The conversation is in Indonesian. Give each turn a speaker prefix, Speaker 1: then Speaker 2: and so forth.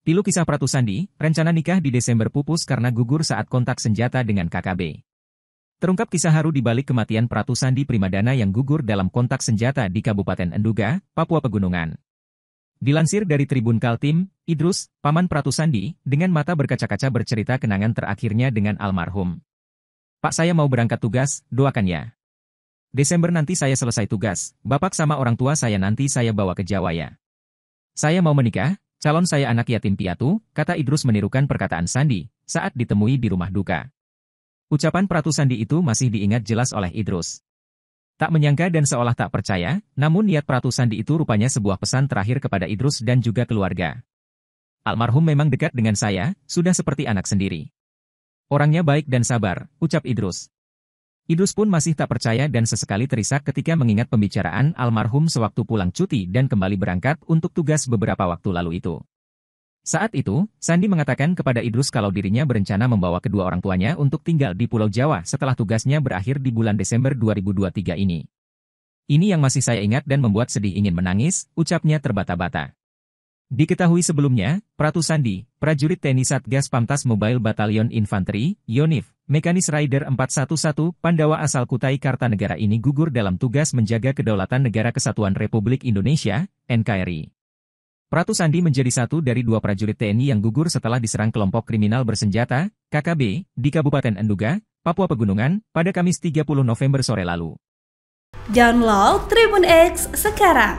Speaker 1: Pilu kisah Pratu Sandi, rencana nikah di Desember pupus karena gugur saat kontak senjata dengan KKB. Terungkap kisah haru di balik kematian Pratu Sandi Primadana yang gugur dalam kontak senjata di Kabupaten Enduga, Papua Pegunungan. Dilansir dari Tribun Kaltim, Idrus, paman Pratu Sandi, dengan mata berkaca-kaca bercerita kenangan terakhirnya dengan almarhum. Pak saya mau berangkat tugas, doakan ya. Desember nanti saya selesai tugas, bapak sama orang tua saya nanti saya bawa ke Jawa ya. Saya mau menikah, Calon saya anak yatim piatu, kata Idrus menirukan perkataan Sandi, saat ditemui di rumah duka. Ucapan Pratu Sandi itu masih diingat jelas oleh Idrus. Tak menyangka dan seolah tak percaya, namun niat Pratu Sandi itu rupanya sebuah pesan terakhir kepada Idrus dan juga keluarga. Almarhum memang dekat dengan saya, sudah seperti anak sendiri. Orangnya baik dan sabar, ucap Idrus. Idrus pun masih tak percaya dan sesekali terisak ketika mengingat pembicaraan almarhum sewaktu pulang cuti dan kembali berangkat untuk tugas beberapa waktu lalu itu. Saat itu, Sandi mengatakan kepada Idrus kalau dirinya berencana membawa kedua orang tuanya untuk tinggal di Pulau Jawa setelah tugasnya berakhir di bulan Desember 2023 ini. Ini yang masih saya ingat dan membuat sedih ingin menangis, ucapnya terbata-bata. Diketahui sebelumnya, Pratu Sandi, prajurit TNI Satgas Pamtas Mobile Batalion Infanteri, Yonif, mekanis Rider 411, Pandawa asal Kutai Kartanegara ini gugur dalam tugas menjaga kedaulatan Negara Kesatuan Republik Indonesia, NKRI. Pratu Sandi menjadi satu dari dua prajurit TNI yang gugur setelah diserang kelompok kriminal bersenjata, KKB, di Kabupaten Enduga, Papua Pegunungan, pada Kamis 30 November sore lalu. Download Tribun X sekarang